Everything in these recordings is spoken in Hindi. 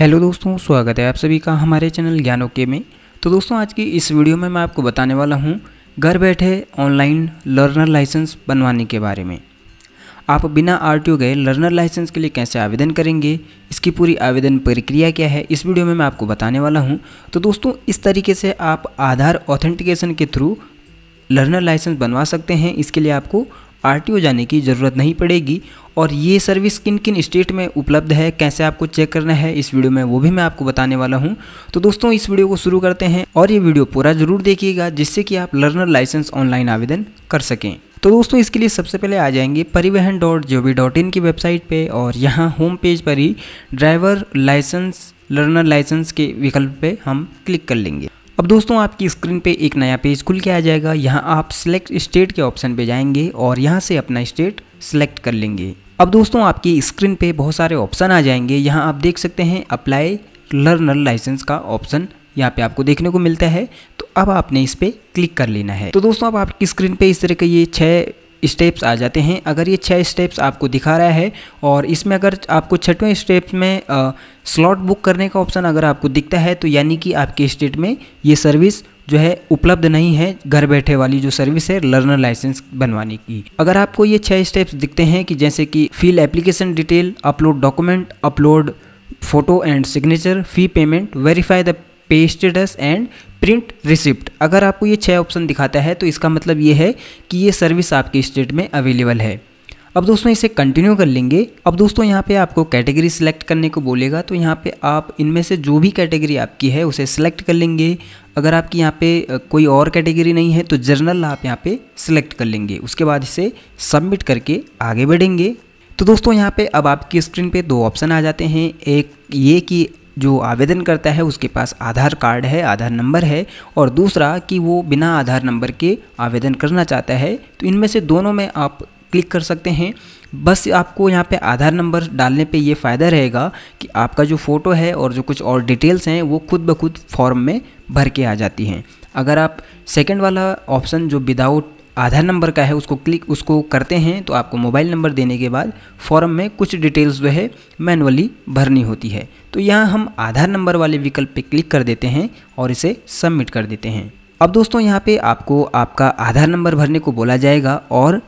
हेलो दोस्तों स्वागत है आप सभी का हमारे चैनल ओके में तो दोस्तों आज की इस वीडियो में मैं आपको बताने वाला हूँ घर बैठे ऑनलाइन लर्नर लाइसेंस बनवाने के बारे में आप बिना आर गए लर्नर लाइसेंस के लिए कैसे आवेदन करेंगे इसकी पूरी आवेदन प्रक्रिया क्या है इस वीडियो में मैं आपको बताने वाला हूँ तो दोस्तों इस तरीके से आप आधार ऑथेंटिकेशन के थ्रू लर्नर लाइसेंस बनवा सकते हैं इसके लिए आपको आर जाने की ज़रूरत नहीं पड़ेगी और ये सर्विस किन किन स्टेट में उपलब्ध है कैसे आपको चेक करना है इस वीडियो में वो भी मैं आपको बताने वाला हूँ तो दोस्तों इस वीडियो को शुरू करते हैं और ये वीडियो पूरा ज़रूर देखिएगा जिससे कि आप लर्नर लाइसेंस ऑनलाइन आवेदन कर सकें तो दोस्तों इसके लिए सबसे पहले आ जाएंगे परिवहन डॉट जो वी डॉट इन की वेबसाइट पे और यहाँ होम पेज पर ही ड्राइवर लाइसेंस लर्नर लाइसेंस के विकल्प पे हम क्लिक कर लेंगे अब दोस्तों आपकी स्क्रीन पे एक नया पेज खुल के आ जाएगा यहाँ आप सिलेक्ट स्टेट के ऑप्शन पे जाएंगे और यहाँ से अपना स्टेट सिलेक्ट कर लेंगे अब दोस्तों आपकी स्क्रीन पे बहुत सारे ऑप्शन आ जाएंगे यहाँ आप देख सकते हैं अप्लाई लर्नर लाइसेंस का ऑप्शन यहाँ पे आपको देखने को मिलता है तो अब आपने इस पर क्लिक कर लेना है तो दोस्तों अब आपकी स्क्रीन पे इस तरह के ये छः स्टेप्स आ जाते हैं अगर ये छः स्टेप्स आपको दिखा रहा है और इसमें अगर आपको छठवें स्टेप में स्लॉट बुक करने का ऑप्शन अगर आपको दिखता है तो यानी कि आपके स्टेट में ये सर्विस जो है उपलब्ध नहीं है घर बैठे वाली जो सर्विस है लर्नर लाइसेंस बनवाने की अगर आपको ये छः स्टेप्स दिखते हैं कि जैसे कि fill application detail upload document upload photo and signature fee payment verify the pay status and print receipt अगर आपको ये छः ऑप्शन दिखाता है तो इसका मतलब ये है कि ये सर्विस आपके स्टेट में अवेलेबल है अब दोस्तों इसे कंटिन्यू कर लेंगे अब दोस्तों यहाँ पे आपको कैटेगरी सेलेक्ट करने को बोलेगा तो यहाँ पे आप इनमें से जो भी कैटेगरी आपकी है उसे सिलेक्ट कर लेंगे अगर आपकी यहाँ पे कोई और कैटेगरी नहीं है तो जर्नल आप यहाँ पे सिलेक्ट कर लेंगे उसके बाद इसे सबमिट करके आगे बढ़ेंगे तो दोस्तों यहाँ पे अब आपकी स्क्रीन पे दो ऑप्शन आ जाते हैं एक ये कि जो आवेदन करता है उसके पास आधार कार्ड है आधार नंबर है और दूसरा कि वो बिना आधार नंबर के आवेदन करना चाहता है तो इनमें से दोनों में आप क्लिक कर सकते हैं बस आपको यहाँ पे आधार नंबर डालने पे ये फ़ायदा रहेगा कि आपका जो फ़ोटो है और जो कुछ और डिटेल्स हैं वो खुद ब खुद फॉर्म में भर के आ जाती हैं अगर आप सेकंड वाला ऑप्शन जो विदाउट आधार नंबर का है उसको क्लिक उसको करते हैं तो आपको मोबाइल नंबर देने के बाद फॉर्म में कुछ डिटेल्स जो है मैनुअली भरनी होती है तो यहाँ हम आधार नंबर वाले विकल्प पे क्लिक कर देते हैं और इसे सबमिट कर देते हैं अब दोस्तों यहाँ पे आपको आपका आधार नंबर भरने को बोला जाएगा और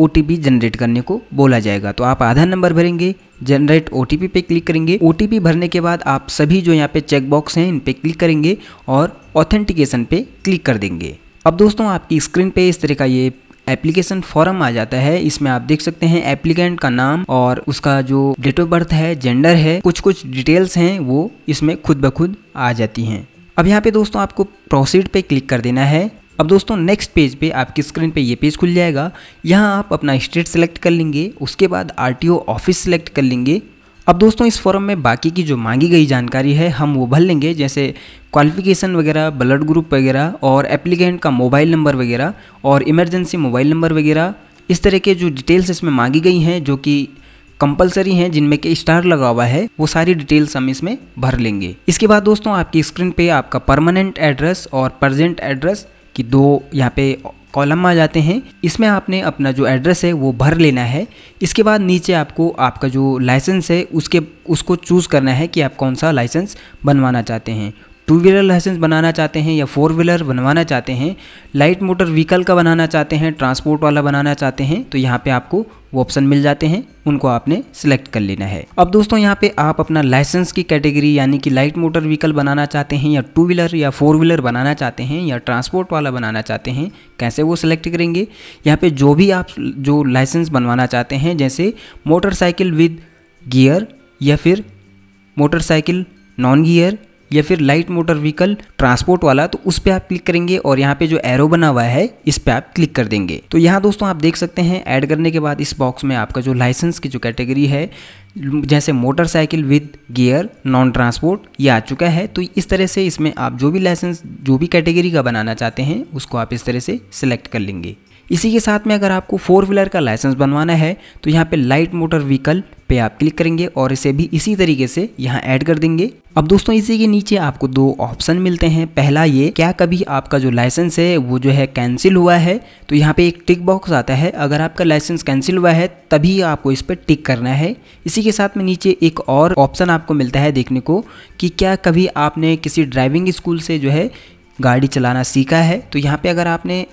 ओ जनरेट करने को बोला जाएगा तो आप आधार नंबर भरेंगे जनरेट ओ पे क्लिक करेंगे ओ भरने के बाद आप सभी जो यहाँ पे चेकबॉक्स हैं इन पर क्लिक करेंगे और ऑथेंटिकेशन पे क्लिक कर देंगे अब दोस्तों आपकी स्क्रीन पे इस तरह का ये एप्लीकेशन फॉर्म आ जाता है इसमें आप देख सकते हैं एप्लीकेंट का नाम और उसका जो डेट ऑफ बर्थ है जेंडर है कुछ कुछ डिटेल्स हैं वो इसमें खुद ब खुद आ जाती हैं अब यहाँ पे दोस्तों आपको प्रोसीड पे क्लिक कर देना है अब दोस्तों नेक्स्ट पेज पे आपकी स्क्रीन पे ये पेज खुल जाएगा यहाँ आप अपना स्टेट सेलेक्ट कर लेंगे उसके बाद आर ऑफिस सेलेक्ट कर लेंगे अब दोस्तों इस फॉरम में बाकी की जो मांगी गई जानकारी है हम वो भर लेंगे जैसे क्वालिफिकेशन वगैरह ब्लड ग्रुप वगैरह और एप्लीकेंट का मोबाइल नंबर वगैरह और इमरजेंसी मोबाइल नंबर वगैरह इस तरह के जो डिटेल्स इसमें मांगी गई हैं जो कि कंपलसरी हैं जिनमें के स्टार लगा हुआ है वो सारी डिटेल्स हम इसमें भर लेंगे इसके बाद दोस्तों आपकी स्क्रीन पे आपका परमानेंट एड्रेस और प्रजेंट एड्रेस कि दो यहाँ पे कॉलम आ जाते हैं इसमें आपने अपना जो एड्रेस है वो भर लेना है इसके बाद नीचे आपको आपका जो लाइसेंस है उसके उसको चूज़ करना है कि आप कौन सा लाइसेंस बनवाना चाहते हैं टू व्हीलर लाइसेंस बनाना चाहते हैं या फोर व्हीलर बनवाना चाहते हैं लाइट मोटर व्हीकल का बनाना चाहते हैं ट्रांसपोर्ट वाला बनाना चाहते हैं तो यहाँ पे आपको वो ऑप्शन मिल जाते हैं उनको आपने सेलेक्ट कर लेना है अब दोस्तों यहाँ पे आप अपना लाइसेंस की कैटेगरी यानी कि लाइट मोटर व्हीकल बनाना चाहते हैं या टू व्हीलर या फोर व्हीलर बनाना चाहते हैं या ट्रांसपोर्ट वाला बनाना चाहते हैं कैसे वो सिलेक्ट करेंगे यहाँ पे जो भी आप जो लाइसेंस बनवाना चाहते हैं जैसे मोटरसाइकिल विद गियर या फिर मोटरसाइकिल नॉन गियर या फिर लाइट मोटर व्हीकल ट्रांसपोर्ट वाला तो उस पर आप क्लिक करेंगे और यहाँ पे जो एरो बना हुआ है इस पर आप क्लिक कर देंगे तो यहाँ दोस्तों आप देख सकते हैं ऐड करने के बाद इस बॉक्स में आपका जो लाइसेंस की जो कैटेगरी है जैसे motorcycle with gear non transport ये आ चुका है तो इस तरह से इसमें आप जो भी लाइसेंस जो भी कैटेगरी का बनाना चाहते हैं उसको आप इस तरह से सिलेक्ट कर लेंगे इसी के साथ में अगर आपको फोर व्हीलर का लाइसेंस बनवाना है तो यहाँ पे लाइट मोटर व्हीकल पे आप क्लिक करेंगे और इसे भी इसी तरीके से यहाँ ऐड कर देंगे अब दोस्तों इसी के नीचे आपको दो ऑप्शन मिलते हैं पहला ये क्या कभी आपका जो लाइसेंस है वो जो है कैंसिल हुआ है तो यहाँ पे एक टिक बॉक्स आता है अगर आपका लाइसेंस कैंसिल हुआ है तभी आपको इस पर टिक करना है इसी के साथ में नीचे एक और ऑप्शन आपको मिलता है देखने को कि क्या कभी आपने किसी ड्राइविंग स्कूल से जो है गाड़ी चलाना सीखा है तो यहाँ पे अगर आपने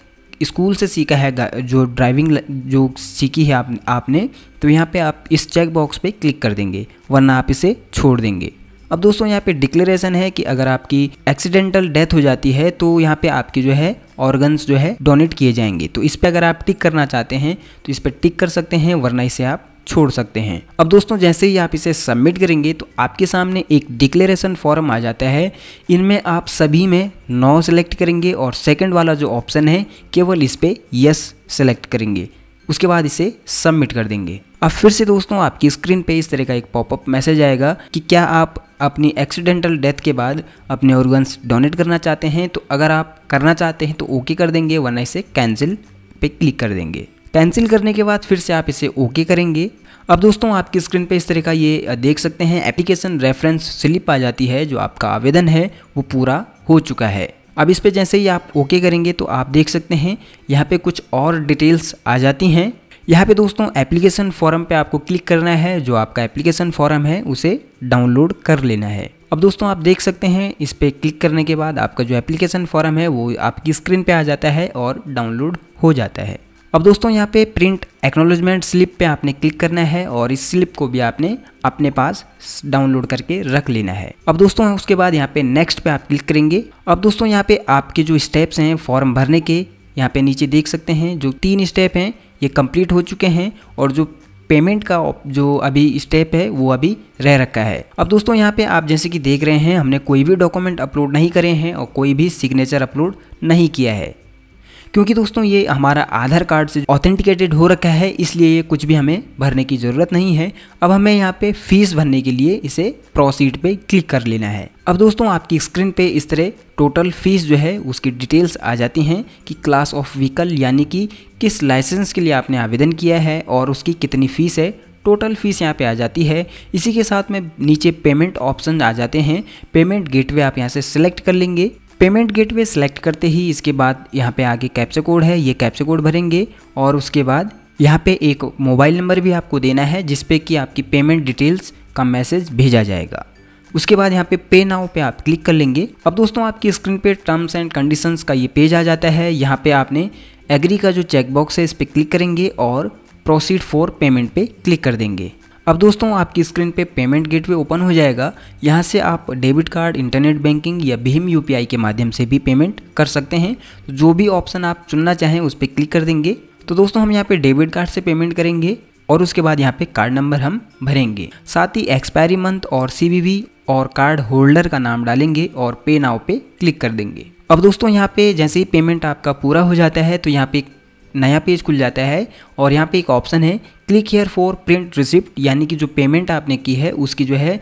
स्कूल से सीखा है जो ड्राइविंग जो सीखी है आप, आपने तो यहाँ पे आप इस चेक बॉक्स पे क्लिक कर देंगे वरना आप इसे छोड़ देंगे अब दोस्तों यहाँ पे डिक्लेरेशन है कि अगर आपकी एक्सीडेंटल डेथ हो जाती है तो यहाँ पे आपकी जो है ऑर्गन्स जो है डोनेट किए जाएंगे तो इस पर अगर आप टिक करना चाहते हैं तो इस पर टिक कर सकते हैं वरना इसे आप छोड़ सकते हैं अब दोस्तों जैसे ही आप इसे सबमिट करेंगे तो आपके सामने एक डिक्लेरेशन फॉर्म आ जाता है इनमें आप सभी में नो सेलेक्ट करेंगे और सेकेंड वाला जो ऑप्शन है केवल इस पर यस सेलेक्ट करेंगे उसके बाद इसे सबमिट कर देंगे अब फिर से दोस्तों आपकी स्क्रीन पे इस तरह का एक पॉपअप मैसेज आएगा कि क्या आप अपनी एक्सीडेंटल डेथ के बाद अपने ऑर्गन्स डोनेट करना चाहते हैं तो अगर आप करना चाहते हैं तो ओके कर देंगे वरना इसे कैंसिल पे क्लिक कर देंगे कैंसिल करने के बाद फिर से आप इसे ओके करेंगे अब दोस्तों आपकी स्क्रीन पे इस तरह का ये देख सकते हैं एप्लीकेशन रेफरेंस स्लिप आ जाती है जो आपका आवेदन है वो पूरा हो चुका है अब इस पर जैसे ही आप ओके करेंगे तो आप देख सकते हैं यहाँ पे कुछ और डिटेल्स आ जाती हैं यहाँ पे दोस्तों एप्लीकेशन फॉर्म पे आपको क्लिक करना है जो आपका एप्लीकेशन फॉर्म है उसे डाउनलोड कर लेना है अब दोस्तों आप देख सकते हैं इस पर क्लिक करने के बाद आपका जो एप्लीकेशन फॉर्म है वो आपकी स्क्रीन पे आ जाता है और डाउनलोड हो जाता है अब दोस्तों यहाँ पे प्रिंट एक्नोलॉजमेंट स्लिप पे आपने क्लिक करना है और इस स्लिप को भी आपने अपने पास डाउनलोड करके रख लेना है अब दोस्तों उसके बाद यहाँ पे नेक्स्ट पे आप क्लिक करेंगे अब दोस्तों यहाँ पे आपके जो स्टेप्स हैं फॉर्म भरने के यहाँ पे नीचे देख सकते हैं जो तीन स्टेप हैं ये कम्प्लीट हो चुके हैं और जो पेमेंट का जो अभी स्टेप है वो अभी रह रखा है अब दोस्तों यहाँ पे आप जैसे कि देख रहे हैं हमने कोई भी डॉक्यूमेंट अपलोड नहीं करे हैं और कोई भी सिग्नेचर अपलोड नहीं किया है क्योंकि दोस्तों ये हमारा आधार कार्ड से ऑथेंटिकेटेड हो रखा है इसलिए ये कुछ भी हमें भरने की ज़रूरत नहीं है अब हमें यहाँ पे फीस भरने के लिए इसे प्रोसीड पे क्लिक कर लेना है अब दोस्तों आपकी स्क्रीन पे इस तरह टोटल फीस जो है उसकी डिटेल्स आ जाती हैं कि क्लास ऑफ व्हीकल यानी कि किस लाइसेंस के लिए आपने आवेदन किया है और उसकी कितनी फ़ीस है टोटल फीस यहाँ पे आ जाती है इसी के साथ में नीचे पेमेंट ऑप्शन आ जाते हैं पेमेंट गेटवे आप यहाँ से सिलेक्ट कर लेंगे पेमेंट गेटवे सेलेक्ट करते ही इसके बाद यहाँ पे आगे कैप्चर कोड है ये कैप्चर कोड भरेंगे और उसके बाद यहाँ पे एक मोबाइल नंबर भी आपको देना है जिसपे कि आपकी पेमेंट डिटेल्स का मैसेज भेजा जाएगा उसके बाद यहाँ पे पे नाउ पे आप क्लिक कर लेंगे अब दोस्तों आपकी स्क्रीन पे टर्म्स एंड कंडीशंस का ये पेज आ जाता है यहाँ पे आपने एग्री का जो चेकबॉक्स है इस पर क्लिक करेंगे और प्रोसीड फॉर पेमेंट पे क्लिक कर देंगे अब दोस्तों आपकी स्क्रीन पे पेमेंट गेटवे ओपन हो जाएगा यहाँ से आप डेबिट कार्ड इंटरनेट बैंकिंग या भीम यूपीआई के माध्यम से भी पेमेंट कर सकते हैं तो जो भी ऑप्शन आप चुनना चाहें उस पर क्लिक कर देंगे तो दोस्तों हम यहाँ पे डेबिट कार्ड से पेमेंट करेंगे और उसके बाद यहाँ पे कार्ड नंबर हम भरेंगे साथ ही एक्सपायरी मंथ और सी और कार्ड होल्डर का नाम डालेंगे और पे नाव पे क्लिक कर देंगे अब दोस्तों यहाँ पे जैसे ही पेमेंट आपका पूरा हो जाता है तो यहाँ पे एक नया पेज खुल जाता है और यहाँ पे एक ऑप्शन है click here for print receipt यानी कि जो पेमेंट आपने की है उसकी जो है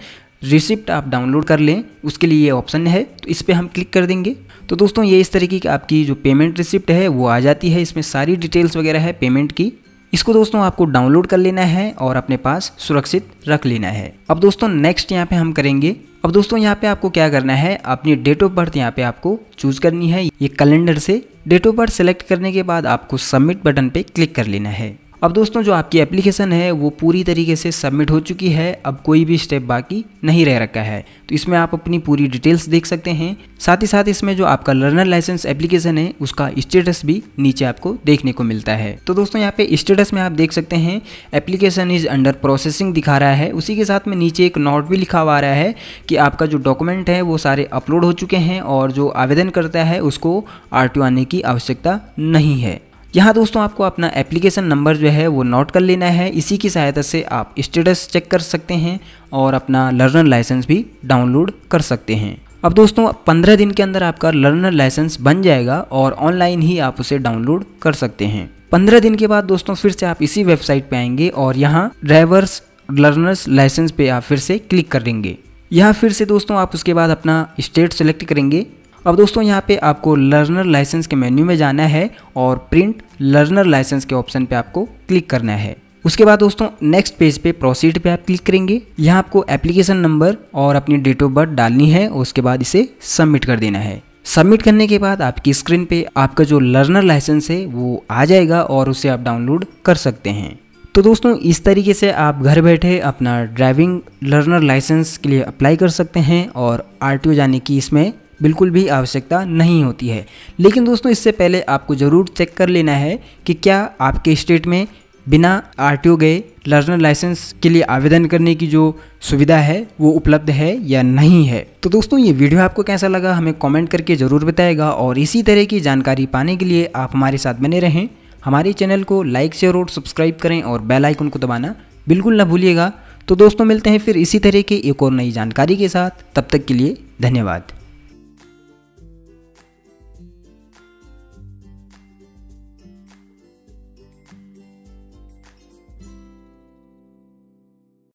रिसिप्ट आप डाउनलोड कर लें उसके लिए ये ऑप्शन है तो इस पर हम क्लिक कर देंगे तो दोस्तों ये इस तरीके की आपकी जो पेमेंट रिसिप्ट है वो आ जाती है इसमें सारी डिटेल्स वगैरह है पेमेंट की इसको दोस्तों आपको डाउनलोड कर लेना है और अपने पास सुरक्षित रख लेना है अब दोस्तों नेक्स्ट यहाँ पे हम करेंगे अब दोस्तों यहाँ पे आपको क्या करना है अपनी डेट ऑफ बर्थ यहाँ पे आपको चूज करनी है ये कैलेंडर से डेट ऑफ बर्थ सेलेक्ट करने के बाद आपको सबमिट बटन पे क्लिक कर लेना है अब दोस्तों जो आपकी एप्लीकेशन है वो पूरी तरीके से सबमिट हो चुकी है अब कोई भी स्टेप बाकी नहीं रह रखा है तो इसमें आप अपनी पूरी डिटेल्स देख सकते हैं साथ ही साथ इसमें जो आपका लर्नर लाइसेंस एप्लीकेशन है उसका स्टेटस भी नीचे आपको देखने को मिलता है तो दोस्तों यहाँ पे स्टेटस में आप देख सकते हैं एप्लीकेशन इज अंडर प्रोसेसिंग दिखा रहा है उसी के साथ में नीचे एक नोट भी लिखा हुआ रहा है कि आपका जो डॉक्यूमेंट है वो सारे अपलोड हो चुके हैं और जो आवेदन करता है उसको आर आने की आवश्यकता नहीं है यहाँ दोस्तों आपको अपना एप्लीकेशन नंबर जो है वो नोट कर लेना है इसी की सहायता से आप स्टेटस चेक कर सकते हैं और अपना लर्नर लाइसेंस भी डाउनलोड कर सकते हैं अब दोस्तों 15 दिन के अंदर आपका लर्नर लाइसेंस बन जाएगा और ऑनलाइन ही आप उसे डाउनलोड कर सकते हैं 15 दिन के बाद दोस्तों फिर से आप इसी वेबसाइट पे आएंगे और यहाँ ड्राइवर्स लर्नर्स लाइसेंस पे आप फिर से क्लिक करेंगे यहाँ फिर से दोस्तों आप उसके बाद अपना स्टेट सेलेक्ट करेंगे अब दोस्तों यहाँ पे आपको लर्नर लाइसेंस के मेन्यू में जाना है और प्रिंट लर्नर लाइसेंस के ऑप्शन पे आपको क्लिक करना है उसके बाद दोस्तों नेक्स्ट पेज पे प्रोसीड पे आप क्लिक करेंगे यहाँ आपको एप्लीकेशन नंबर और अपनी डेट ऑफ बर्थ डालनी है और उसके बाद इसे सबमिट कर देना है सबमिट करने के बाद आपकी स्क्रीन पे आपका जो लर्नर लाइसेंस है वो आ जाएगा और उसे आप डाउनलोड कर सकते हैं तो दोस्तों इस तरीके से आप घर बैठे अपना ड्राइविंग लर्नर लाइसेंस के लिए अप्लाई कर सकते हैं और आर जाने की इसमें बिल्कुल भी आवश्यकता नहीं होती है लेकिन दोस्तों इससे पहले आपको ज़रूर चेक कर लेना है कि क्या आपके स्टेट में बिना आर गए लर्नर लाइसेंस के लिए आवेदन करने की जो सुविधा है वो उपलब्ध है या नहीं है तो दोस्तों ये वीडियो आपको कैसा लगा हमें कमेंट करके ज़रूर बताएगा और इसी तरह की जानकारी पाने के लिए आप हमारे साथ बने रहें हमारे चैनल को लाइक शेयर और सब्सक्राइब करें और बेल आइकन को दबाना बिल्कुल ना भूलिएगा तो दोस्तों मिलते हैं फिर इसी तरह के एक और नई जानकारी के साथ तब तक के लिए धन्यवाद